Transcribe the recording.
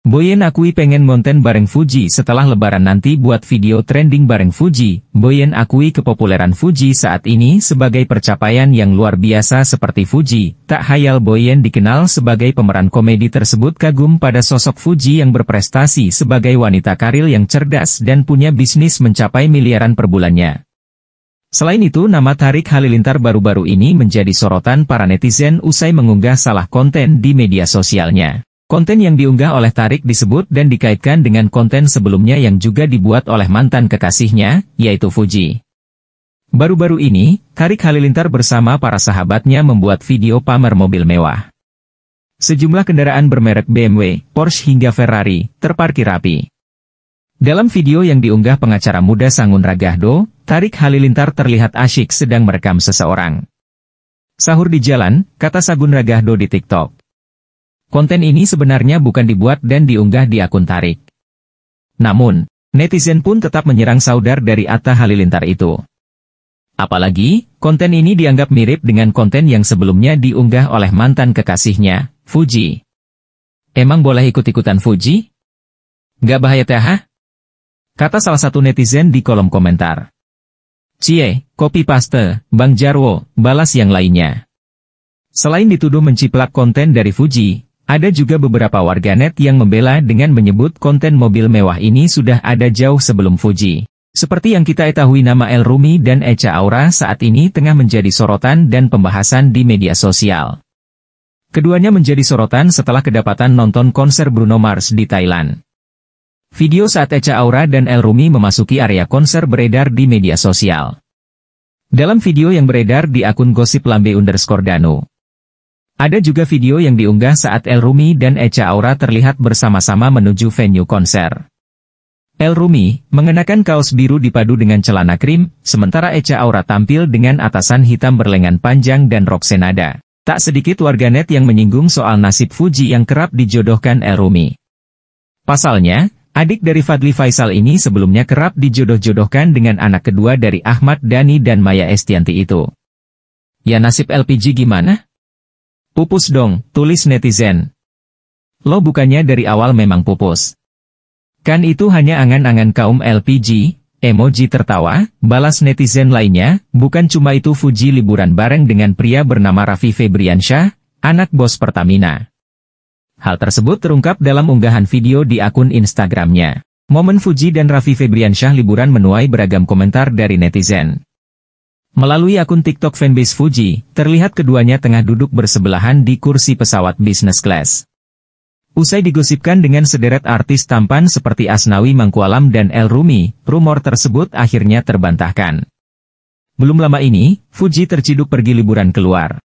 Boyen akui pengen monten bareng Fuji setelah lebaran nanti buat video trending bareng Fuji, Boyen akui kepopuleran Fuji saat ini sebagai percapaian yang luar biasa seperti Fuji, tak hayal Boyen dikenal sebagai pemeran komedi tersebut kagum pada sosok Fuji yang berprestasi sebagai wanita karir yang cerdas dan punya bisnis mencapai miliaran per bulannya. Selain itu nama Tarik Halilintar baru-baru ini menjadi sorotan para netizen usai mengunggah salah konten di media sosialnya. Konten yang diunggah oleh Tarik disebut dan dikaitkan dengan konten sebelumnya yang juga dibuat oleh mantan kekasihnya, yaitu Fuji. Baru-baru ini, Tarik Halilintar bersama para sahabatnya membuat video pamer mobil mewah. Sejumlah kendaraan bermerek BMW, Porsche hingga Ferrari, terparkir rapi. Dalam video yang diunggah pengacara muda Sangun Ragahdo, Tarik Halilintar terlihat asyik sedang merekam seseorang. Sahur di jalan, kata Sagun Ragahdo di TikTok. Konten ini sebenarnya bukan dibuat dan diunggah di akun Tarik. Namun, netizen pun tetap menyerang saudar dari Atta Halilintar itu. Apalagi, konten ini dianggap mirip dengan konten yang sebelumnya diunggah oleh mantan kekasihnya, Fuji. Emang boleh ikut-ikutan Fuji? Gak bahaya teh, Kata salah satu netizen di kolom komentar. Cie, copy paste, Bang Jarwo, balas yang lainnya. Selain dituduh menciplak konten dari Fuji, ada juga beberapa warganet yang membela dengan menyebut konten mobil mewah ini sudah ada jauh sebelum Fuji. Seperti yang kita ketahui nama El Rumi dan Echa Aura saat ini tengah menjadi sorotan dan pembahasan di media sosial. Keduanya menjadi sorotan setelah kedapatan nonton konser Bruno Mars di Thailand. Video saat Echa Aura dan El Rumi memasuki area konser beredar di media sosial. Dalam video yang beredar di akun gosip lambe underscore danu. Ada juga video yang diunggah saat El Rumi dan Echa Aura terlihat bersama-sama menuju venue konser. El Rumi mengenakan kaos biru dipadu dengan celana krim, sementara Echa Aura tampil dengan atasan hitam berlengan panjang dan rok senada. Tak sedikit warganet yang menyinggung soal nasib Fuji yang kerap dijodohkan El Rumi. Pasalnya, adik dari Fadli Faisal ini sebelumnya kerap dijodoh-jodohkan dengan anak kedua dari Ahmad Dhani dan Maya Estianti itu. Ya nasib LPG gimana? Pupus dong, tulis netizen. Lo bukannya dari awal memang pupus. Kan itu hanya angan-angan kaum LPG, emoji tertawa, balas netizen lainnya, bukan cuma itu Fuji liburan bareng dengan pria bernama Raffi Febriansyah, anak bos Pertamina. Hal tersebut terungkap dalam unggahan video di akun Instagramnya. Momen Fuji dan Raffi Febriansyah liburan menuai beragam komentar dari netizen. Melalui akun TikTok fanbase Fuji, terlihat keduanya tengah duduk bersebelahan di kursi pesawat bisnis class. Usai digosipkan dengan sederet artis tampan seperti Asnawi Mangkualam dan El Rumi, rumor tersebut akhirnya terbantahkan. Belum lama ini, Fuji terciduk pergi liburan keluar.